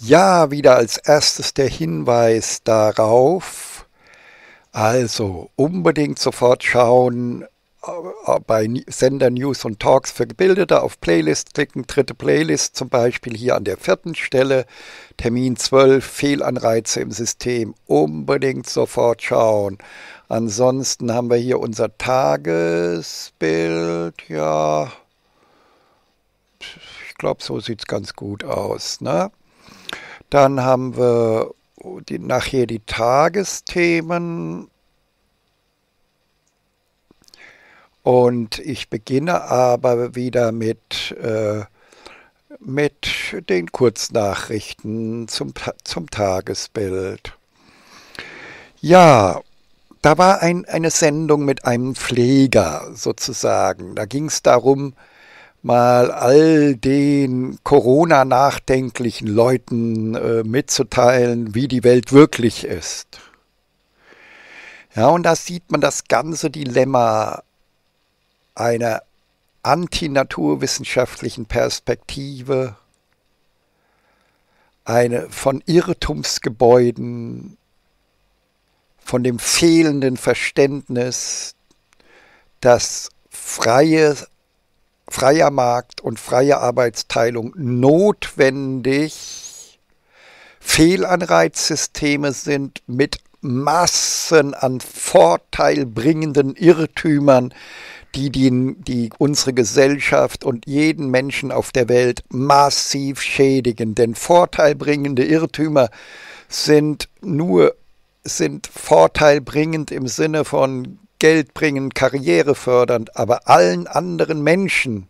Ja, wieder als erstes der Hinweis darauf. Also unbedingt sofort schauen äh, äh, bei Sender News und Talks für Gebildete auf Playlist klicken, dritte Playlist zum Beispiel hier an der vierten Stelle, Termin 12, Fehlanreize im System, unbedingt sofort schauen. Ansonsten haben wir hier unser Tagesbild, ja, ich glaube, so sieht es ganz gut aus, ne? Dann haben wir die, nachher die Tagesthemen. Und ich beginne aber wieder mit, äh, mit den Kurznachrichten zum, zum Tagesbild. Ja, da war ein, eine Sendung mit einem Pfleger sozusagen. Da ging es darum, mal all den Corona-nachdenklichen Leuten äh, mitzuteilen, wie die Welt wirklich ist. Ja, und da sieht man das ganze Dilemma einer antinaturwissenschaftlichen Perspektive, eine von Irrtumsgebäuden, von dem fehlenden Verständnis, dass freie freier Markt und freie Arbeitsteilung notwendig. Fehlanreizsysteme sind mit Massen an vorteilbringenden Irrtümern, die, die, die unsere Gesellschaft und jeden Menschen auf der Welt massiv schädigen. Denn vorteilbringende Irrtümer sind nur sind vorteilbringend im Sinne von Geld bringen, karrierefördernd, aber allen anderen Menschen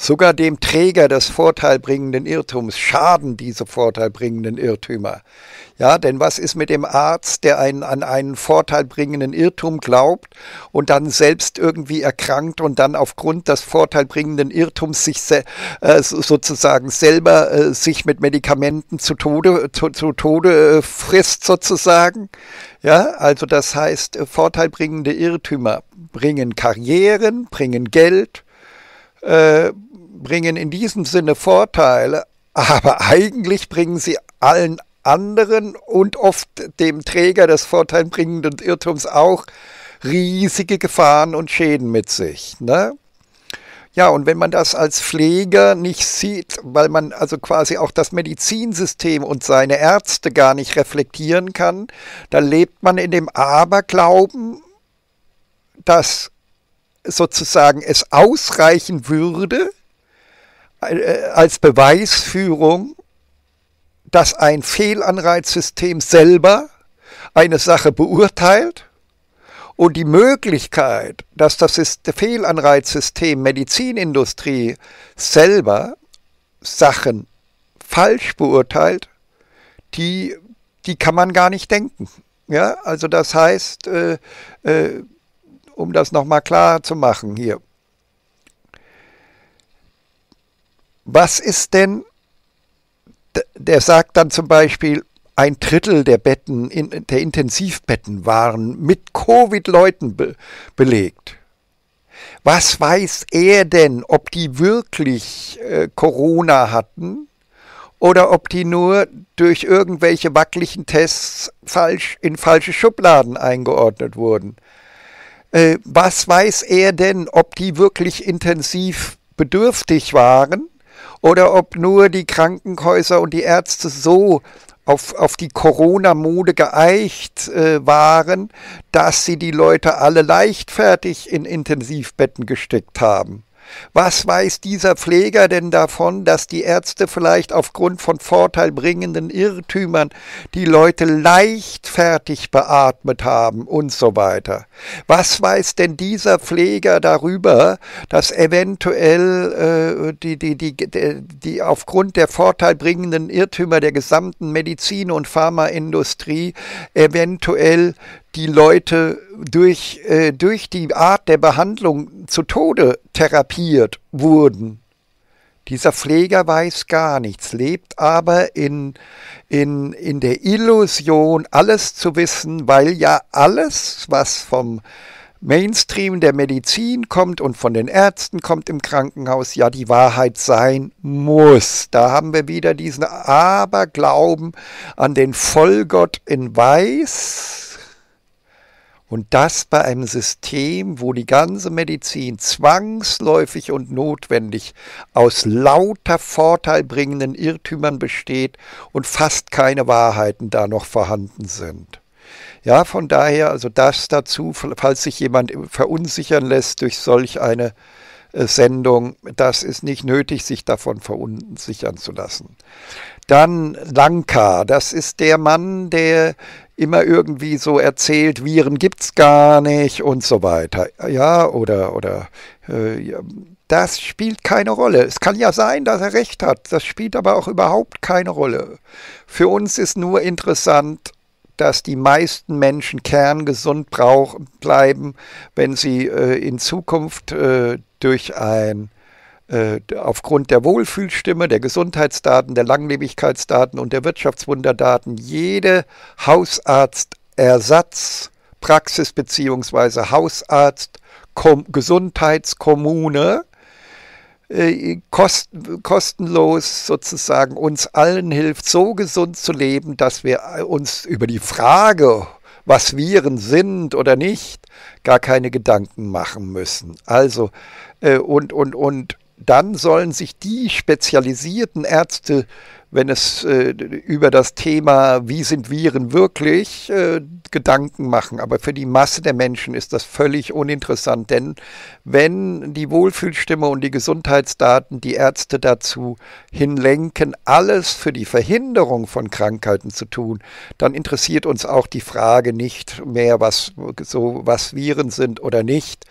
Sogar dem Träger des vorteilbringenden Irrtums schaden diese vorteilbringenden Irrtümer. Ja, denn was ist mit dem Arzt, der einen, an einen vorteilbringenden Irrtum glaubt und dann selbst irgendwie erkrankt und dann aufgrund des vorteilbringenden Irrtums sich se äh, sozusagen selber äh, sich mit Medikamenten zu Tode, zu, zu Tode äh, frisst sozusagen? Ja, also das heißt, äh, vorteilbringende Irrtümer bringen Karrieren, bringen Geld, äh, bringen in diesem Sinne Vorteile, aber eigentlich bringen sie allen anderen und oft dem Träger des vorteilbringenden Irrtums auch riesige Gefahren und Schäden mit sich. Ne? Ja, und wenn man das als Pfleger nicht sieht, weil man also quasi auch das Medizinsystem und seine Ärzte gar nicht reflektieren kann, dann lebt man in dem Aberglauben, dass sozusagen es ausreichen würde äh, als Beweisführung, dass ein Fehlanreizsystem selber eine Sache beurteilt und die Möglichkeit, dass das Fehlanreizsystem Medizinindustrie selber Sachen falsch beurteilt, die, die kann man gar nicht denken. Ja, also das heißt, äh, äh, um das nochmal klar zu machen hier. Was ist denn, der sagt dann zum Beispiel, ein Drittel der Betten, der Intensivbetten waren mit Covid-Leuten be belegt. Was weiß er denn, ob die wirklich äh, Corona hatten oder ob die nur durch irgendwelche wackeligen Tests falsch in falsche Schubladen eingeordnet wurden? Äh, was weiß er denn, ob die wirklich intensiv bedürftig waren oder ob nur die Krankenhäuser und die Ärzte so auf, auf die Corona-Mode geeicht äh, waren, dass sie die Leute alle leichtfertig in Intensivbetten gesteckt haben. Was weiß dieser Pfleger denn davon, dass die Ärzte vielleicht aufgrund von vorteilbringenden Irrtümern die Leute leichtfertig beatmet haben und so weiter? Was weiß denn dieser Pfleger darüber, dass eventuell äh, die, die, die, die aufgrund der vorteilbringenden Irrtümer der gesamten Medizin- und Pharmaindustrie eventuell die Leute durch, äh, durch die Art der Behandlung zu Tode therapiert wurden. Dieser Pfleger weiß gar nichts, lebt aber in, in, in der Illusion, alles zu wissen, weil ja alles, was vom Mainstream der Medizin kommt und von den Ärzten kommt im Krankenhaus, ja die Wahrheit sein muss. Da haben wir wieder diesen Aberglauben an den Vollgott in Weiß, und das bei einem System, wo die ganze Medizin zwangsläufig und notwendig aus lauter vorteilbringenden Irrtümern besteht und fast keine Wahrheiten da noch vorhanden sind. Ja, von daher also das dazu, falls sich jemand verunsichern lässt durch solch eine äh, Sendung. Das ist nicht nötig, sich davon verunsichern zu lassen. Dann Lanka, das ist der Mann, der immer irgendwie so erzählt, Viren gibt es gar nicht und so weiter. Ja, oder, oder äh, das spielt keine Rolle. Es kann ja sein, dass er recht hat. Das spielt aber auch überhaupt keine Rolle. Für uns ist nur interessant, dass die meisten Menschen kerngesund brauchen, bleiben, wenn sie äh, in Zukunft äh, durch ein äh, aufgrund der Wohlfühlstimme, der Gesundheitsdaten, der Langlebigkeitsdaten und der Wirtschaftswunderdaten jede Hausarztersatzpraxis bzw. Hausarzt-Gesundheitskommune äh, kostenlos sozusagen uns allen hilft, so gesund zu leben, dass wir äh, uns über die Frage, was Viren sind oder nicht, gar keine Gedanken machen müssen. Also, äh, und, und, und dann sollen sich die spezialisierten Ärzte wenn es äh, über das Thema, wie sind Viren wirklich, äh, Gedanken machen. Aber für die Masse der Menschen ist das völlig uninteressant, denn wenn die Wohlfühlstimme und die Gesundheitsdaten die Ärzte dazu hinlenken, alles für die Verhinderung von Krankheiten zu tun, dann interessiert uns auch die Frage nicht mehr, was, so, was Viren sind oder nicht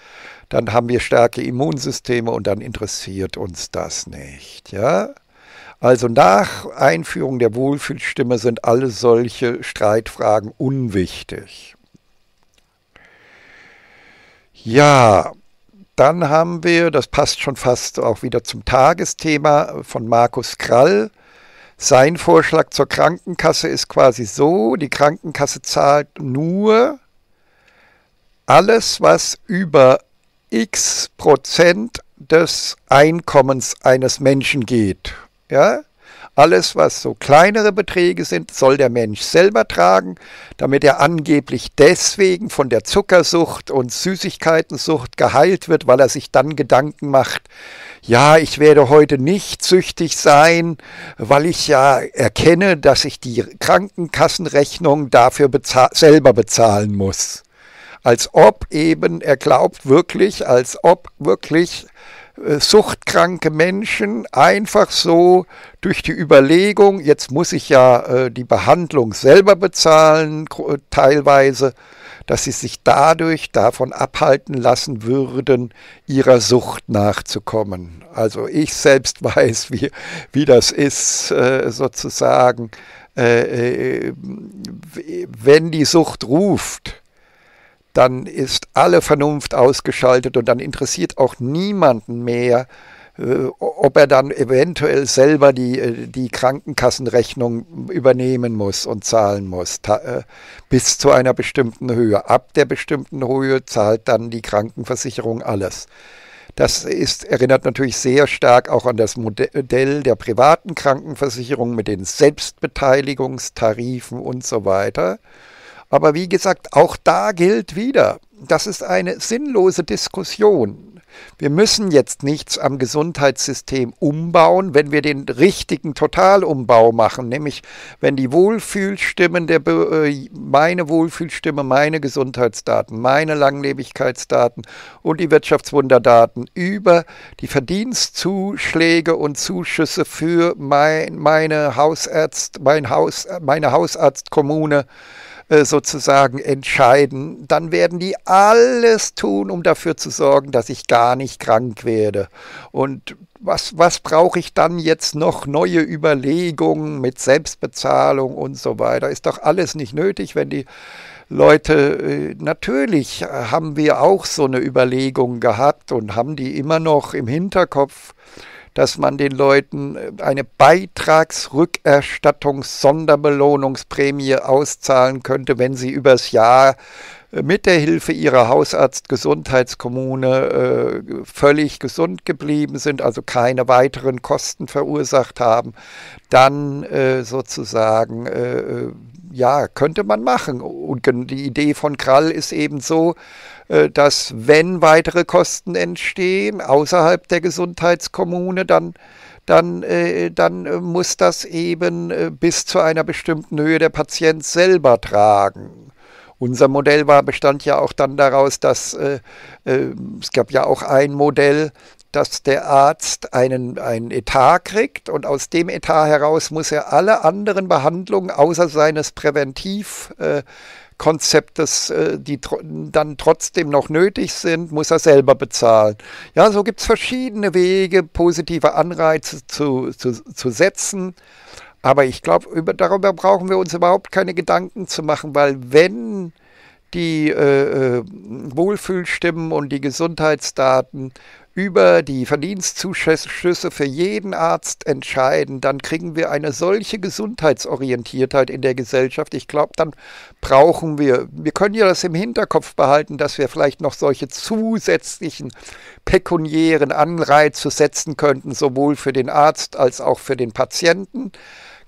dann haben wir starke Immunsysteme und dann interessiert uns das nicht, ja? Also nach Einführung der Wohlfühlstimme sind alle solche Streitfragen unwichtig. Ja, dann haben wir, das passt schon fast auch wieder zum Tagesthema von Markus Krall. Sein Vorschlag zur Krankenkasse ist quasi so, die Krankenkasse zahlt nur alles, was über x Prozent des Einkommens eines Menschen geht. Ja? Alles, was so kleinere Beträge sind, soll der Mensch selber tragen, damit er angeblich deswegen von der Zuckersucht und Süßigkeitensucht geheilt wird, weil er sich dann Gedanken macht, ja, ich werde heute nicht süchtig sein, weil ich ja erkenne, dass ich die Krankenkassenrechnung dafür bezahl selber bezahlen muss. Als ob eben, er glaubt wirklich, als ob wirklich äh, suchtkranke Menschen einfach so durch die Überlegung, jetzt muss ich ja äh, die Behandlung selber bezahlen, teilweise, dass sie sich dadurch davon abhalten lassen würden, ihrer Sucht nachzukommen. Also ich selbst weiß, wie, wie das ist, äh, sozusagen, wenn die Sucht ruft dann ist alle Vernunft ausgeschaltet und dann interessiert auch niemanden mehr, äh, ob er dann eventuell selber die, äh, die Krankenkassenrechnung übernehmen muss und zahlen muss, äh, bis zu einer bestimmten Höhe. Ab der bestimmten Höhe zahlt dann die Krankenversicherung alles. Das ist, erinnert natürlich sehr stark auch an das Modell der privaten Krankenversicherung mit den Selbstbeteiligungstarifen und so weiter. Aber wie gesagt, auch da gilt wieder, das ist eine sinnlose Diskussion. Wir müssen jetzt nichts am Gesundheitssystem umbauen, wenn wir den richtigen Totalumbau machen, nämlich wenn die Wohlfühlstimmen, der, äh, meine Wohlfühlstimme, meine Gesundheitsdaten, meine Langlebigkeitsdaten und die Wirtschaftswunderdaten über die Verdienstzuschläge und Zuschüsse für mein, meine Hausärzt, mein Haus, meine Hausarztkommune äh, sozusagen entscheiden, dann werden die alles tun, um dafür zu sorgen, dass ich gar nicht krank werde. Und was, was brauche ich dann jetzt noch? Neue Überlegungen mit Selbstbezahlung und so weiter. Ist doch alles nicht nötig, wenn die Leute, äh, natürlich haben wir auch so eine Überlegung gehabt und haben die immer noch im Hinterkopf dass man den Leuten äh, eine Beitragsrückerstattungs-Sonderbelohnungsprämie auszahlen könnte, wenn sie übers Jahr äh, mit der Hilfe ihrer Hausarztgesundheitskommune äh, völlig gesund geblieben sind, also keine weiteren Kosten verursacht haben, dann äh, sozusagen äh, äh ja, könnte man machen. Und die Idee von Krall ist eben so, äh, dass wenn weitere Kosten entstehen außerhalb der Gesundheitskommune, dann, dann, äh, dann äh, muss das eben bis zu einer bestimmten Höhe der Patient selber tragen. Unser Modell war, bestand ja auch dann daraus, dass äh, es gab ja auch ein Modell, dass der Arzt einen, einen Etat kriegt und aus dem Etat heraus muss er alle anderen Behandlungen außer seines Präventivkonzeptes, äh, die dann trotzdem noch nötig sind, muss er selber bezahlen. Ja, so gibt es verschiedene Wege, positive Anreize zu, zu, zu setzen. Aber ich glaube, darüber brauchen wir uns überhaupt keine Gedanken zu machen, weil wenn die äh, äh Wohlfühlstimmen und die Gesundheitsdaten über die Verdienstzuschüsse für jeden Arzt entscheiden, dann kriegen wir eine solche Gesundheitsorientiertheit in der Gesellschaft. Ich glaube, dann brauchen wir, wir können ja das im Hinterkopf behalten, dass wir vielleicht noch solche zusätzlichen pekuniären Anreize setzen könnten, sowohl für den Arzt als auch für den Patienten.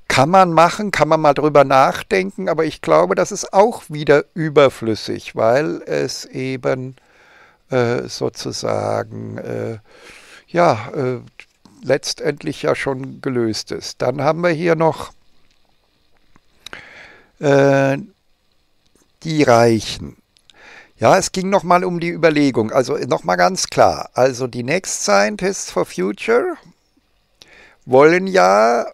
Kann man machen, kann man mal drüber nachdenken, aber ich glaube, das ist auch wieder überflüssig, weil es eben äh, sozusagen äh, ja äh, letztendlich ja schon gelöst ist. Dann haben wir hier noch äh, die Reichen. Ja, es ging nochmal um die Überlegung. Also nochmal ganz klar. Also die Next Scientists for Future wollen ja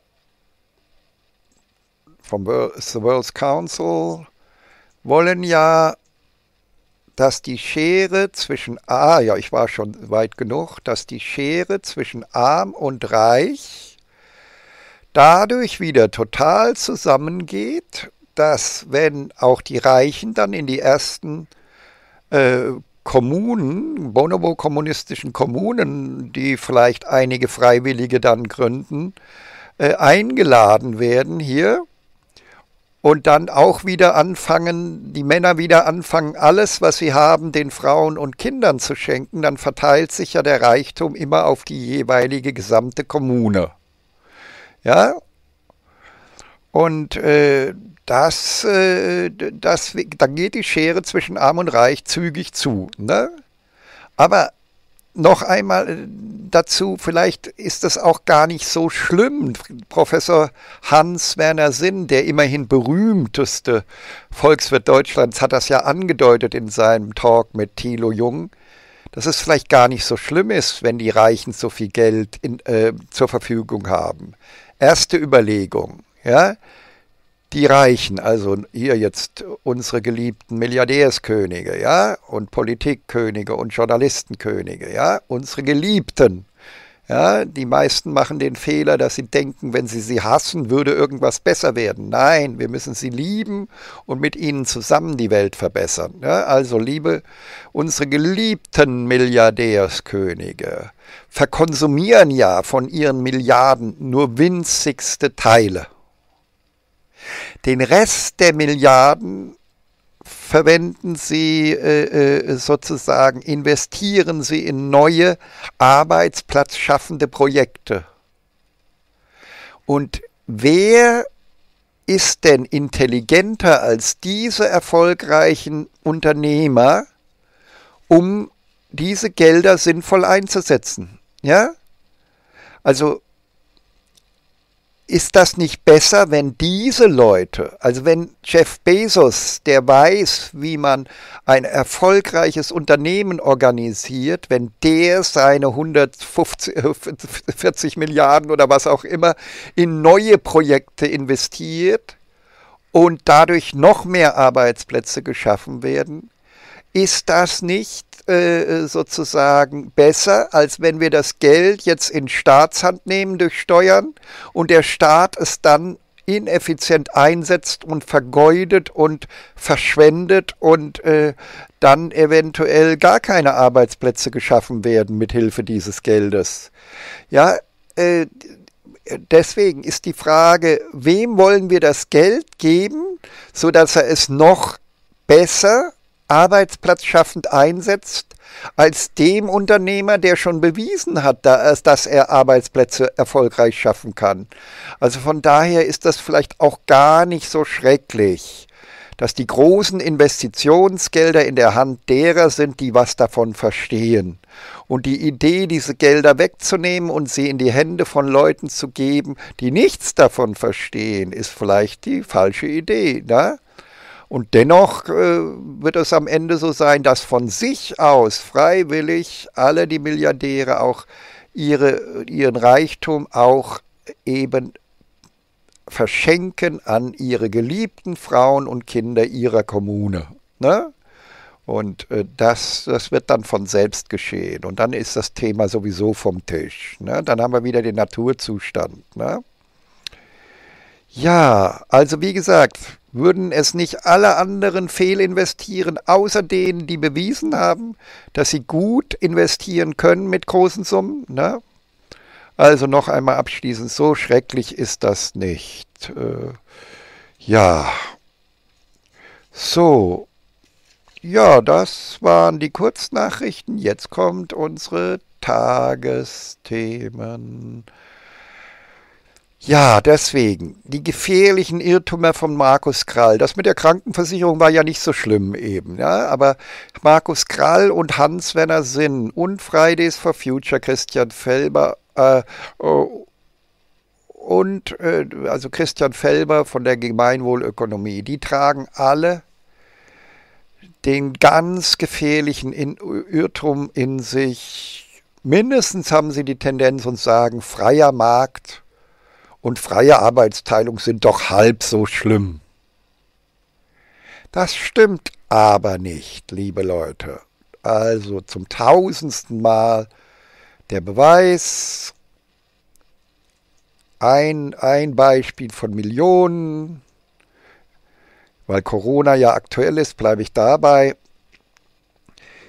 vom World, The World Council wollen ja dass die Schere zwischen ah ja, ich war schon weit genug, dass die Schere zwischen arm und reich dadurch wieder total zusammengeht, dass wenn auch die Reichen dann in die ersten äh, Kommunen, bonobo-kommunistischen Kommunen, die vielleicht einige Freiwillige dann gründen, äh, eingeladen werden hier, und dann auch wieder anfangen, die Männer wieder anfangen, alles, was sie haben, den Frauen und Kindern zu schenken, dann verteilt sich ja der Reichtum immer auf die jeweilige gesamte Kommune. Ja? Und äh, das, äh, das, da geht die Schere zwischen Arm und Reich zügig zu. Ne? Aber noch einmal, äh, dazu, vielleicht ist das auch gar nicht so schlimm. Professor Hans-Werner Sinn, der immerhin berühmteste Volkswirt Deutschlands, hat das ja angedeutet in seinem Talk mit Thilo Jung, dass es vielleicht gar nicht so schlimm ist, wenn die Reichen so viel Geld in, äh, zur Verfügung haben. Erste Überlegung, ja die Reichen, also hier jetzt unsere geliebten Milliardärskönige, ja, und Politikkönige und Journalistenkönige, ja, unsere Geliebten. Ja, die meisten machen den Fehler, dass sie denken, wenn sie sie hassen, würde irgendwas besser werden. Nein, wir müssen sie lieben und mit ihnen zusammen die Welt verbessern. Ja, also liebe unsere geliebten Milliardärskönige, verkonsumieren ja von ihren Milliarden nur winzigste Teile. Den Rest der Milliarden verwenden Sie äh, äh, sozusagen, investieren Sie in neue arbeitsplatzschaffende Projekte. Und wer ist denn intelligenter als diese erfolgreichen Unternehmer, um diese Gelder sinnvoll einzusetzen? Ja? Also ist das nicht besser, wenn diese Leute, also wenn Jeff Bezos, der weiß, wie man ein erfolgreiches Unternehmen organisiert, wenn der seine 140 äh, Milliarden oder was auch immer in neue Projekte investiert und dadurch noch mehr Arbeitsplätze geschaffen werden, ist das nicht äh, äh, sozusagen besser, als wenn wir das Geld jetzt in Staatshand nehmen durch Steuern und der Staat es dann ineffizient einsetzt und vergeudet und verschwendet und äh, dann eventuell gar keine Arbeitsplätze geschaffen werden mit Hilfe dieses Geldes. Ja, äh, deswegen ist die Frage, wem wollen wir das Geld geben, sodass er es noch besser arbeitsplatzschaffend einsetzt, als dem Unternehmer, der schon bewiesen hat, äh, dass er Arbeitsplätze erfolgreich schaffen kann. Also von daher ist das vielleicht auch gar nicht so schrecklich, dass die großen Investitionsgelder in der Hand derer sind, die was davon verstehen. Und die Idee, diese Gelder wegzunehmen und sie in die Hände von Leuten zu geben, die nichts davon verstehen, ist vielleicht die falsche Idee. Ne? Und dennoch äh, wird es am Ende so sein, dass von sich aus freiwillig alle die Milliardäre auch ihre, ihren Reichtum auch eben verschenken an ihre geliebten Frauen und Kinder ihrer Kommune. Ne? Und äh, das, das wird dann von selbst geschehen. Und dann ist das Thema sowieso vom Tisch. Ne? Dann haben wir wieder den Naturzustand. Ne? Ja, also wie gesagt, würden es nicht alle anderen fehlinvestieren, außer denen, die bewiesen haben, dass sie gut investieren können mit großen Summen? Ne? Also noch einmal abschließend, so schrecklich ist das nicht. Äh, ja. So. Ja, das waren die Kurznachrichten. Jetzt kommt unsere Tagesthemen. Ja, deswegen. Die gefährlichen Irrtümer von Markus Krall. Das mit der Krankenversicherung war ja nicht so schlimm eben. Ja? Aber Markus Krall und Hans-Werner Sinn und Fridays for Future Christian Felber äh, äh, und äh, also Christian Felber von der Gemeinwohlökonomie, die tragen alle den ganz gefährlichen Irrtum in sich. Mindestens haben sie die Tendenz und sagen, freier Markt und freie Arbeitsteilung sind doch halb so schlimm. Das stimmt aber nicht, liebe Leute. Also zum tausendsten Mal der Beweis, ein, ein Beispiel von Millionen, weil Corona ja aktuell ist, bleibe ich dabei.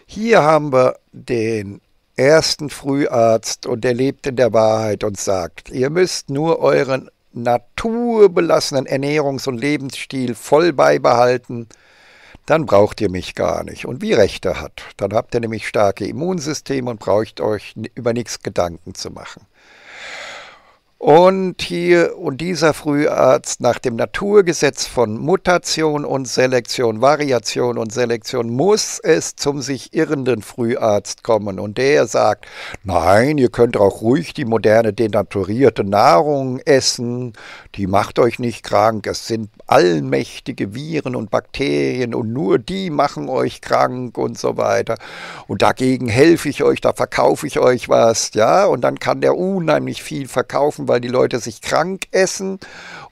Hier haben wir den ersten Früharzt und er lebt in der Wahrheit und sagt, ihr müsst nur euren naturbelassenen Ernährungs- und Lebensstil voll beibehalten, dann braucht ihr mich gar nicht. Und wie recht er hat, dann habt ihr nämlich starke Immunsysteme und braucht euch über nichts Gedanken zu machen. Und hier und dieser Früharzt nach dem Naturgesetz von Mutation und Selektion, Variation und Selektion muss es zum sich irrenden Früharzt kommen. Und der sagt, nein, ihr könnt auch ruhig die moderne denaturierte Nahrung essen, die macht euch nicht krank. Es sind allmächtige Viren und Bakterien und nur die machen euch krank und so weiter. Und dagegen helfe ich euch, da verkaufe ich euch was, ja. Und dann kann der unheimlich viel verkaufen, weil weil die Leute sich krank essen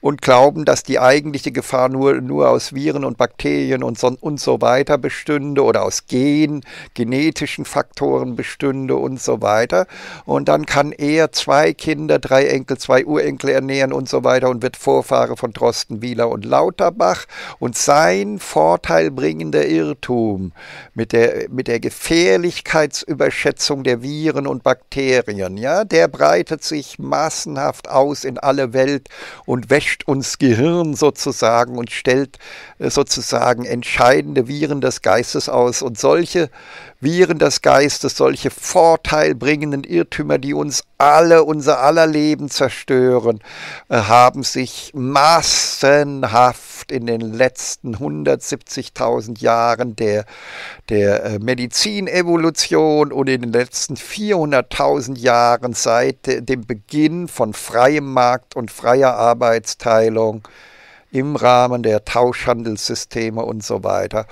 und glauben, dass die eigentliche Gefahr nur, nur aus Viren und Bakterien und so, und so weiter bestünde oder aus Gen, genetischen Faktoren bestünde und so weiter. Und dann kann er zwei Kinder, drei Enkel, zwei Urenkel ernähren und so weiter und wird Vorfahre von Drosten, Wieler und Lauterbach. Und sein vorteilbringender Irrtum mit der, mit der Gefährlichkeitsüberschätzung der Viren und Bakterien, ja, der breitet sich massenhaft aus in alle Welt und wäscht wäscht uns Gehirn sozusagen und stellt äh, sozusagen entscheidende Viren des Geistes aus. Und solche Viren des Geistes, solche vorteilbringenden Irrtümer, die uns alle, unser aller Leben zerstören, äh, haben sich massenhaft in den letzten 170.000 Jahren der, der äh, Medizinevolution und in den letzten 400.000 Jahren seit äh, dem Beginn von freiem Markt und freier Arbeitsteilung im Rahmen der Tauschhandelssysteme und so weiter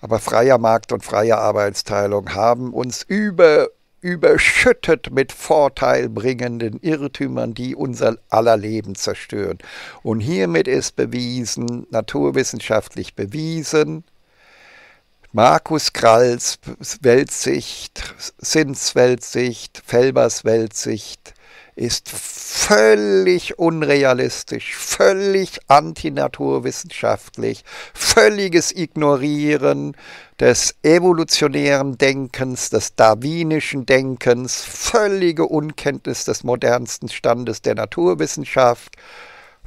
aber freier Markt und freie Arbeitsteilung haben uns über überschüttet mit vorteilbringenden Irrtümern, die unser aller Leben zerstören. Und hiermit ist bewiesen, naturwissenschaftlich bewiesen, Markus Kralls Weltsicht, Sins Weltsicht, Felbers Weltsicht ist völlig unrealistisch, völlig antinaturwissenschaftlich, völliges Ignorieren des evolutionären Denkens, des darwinischen Denkens, völlige Unkenntnis des modernsten Standes der Naturwissenschaft,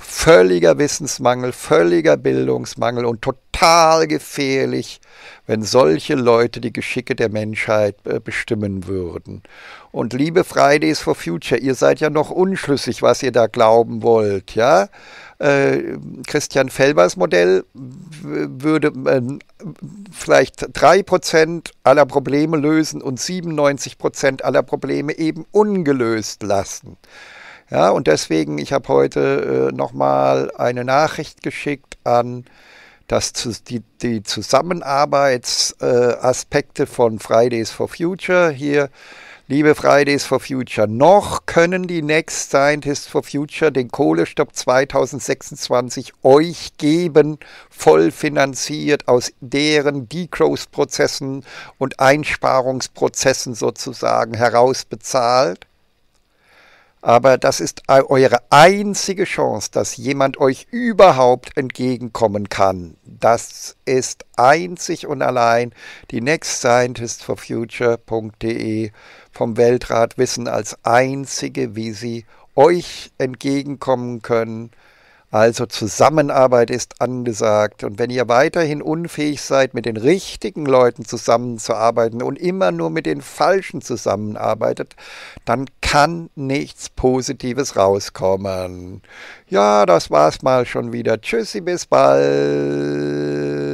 Völliger Wissensmangel, völliger Bildungsmangel und total gefährlich, wenn solche Leute die Geschicke der Menschheit äh, bestimmen würden. Und liebe Fridays for Future, ihr seid ja noch unschlüssig, was ihr da glauben wollt, ja? Äh, Christian Felbers Modell würde ähm, vielleicht 3% aller Probleme lösen und 97% aller Probleme eben ungelöst lassen. Ja, und deswegen, ich habe heute äh, nochmal eine Nachricht geschickt an dass die, die Zusammenarbeitsaspekte äh, von Fridays for Future hier, liebe Fridays for Future, noch können die Next Scientists for Future den Kohlestopp 2026 euch geben, voll finanziert aus deren Degrowth-Prozessen und Einsparungsprozessen sozusagen herausbezahlt. Aber das ist eure einzige Chance, dass jemand euch überhaupt entgegenkommen kann. Das ist einzig und allein die nextscientistforfuture.de vom Weltrat Wissen als einzige, wie sie euch entgegenkommen können, also Zusammenarbeit ist angesagt. Und wenn ihr weiterhin unfähig seid, mit den richtigen Leuten zusammenzuarbeiten und immer nur mit den falschen zusammenarbeitet, dann kann nichts Positives rauskommen. Ja, das war's mal schon wieder. Tschüssi, bis bald.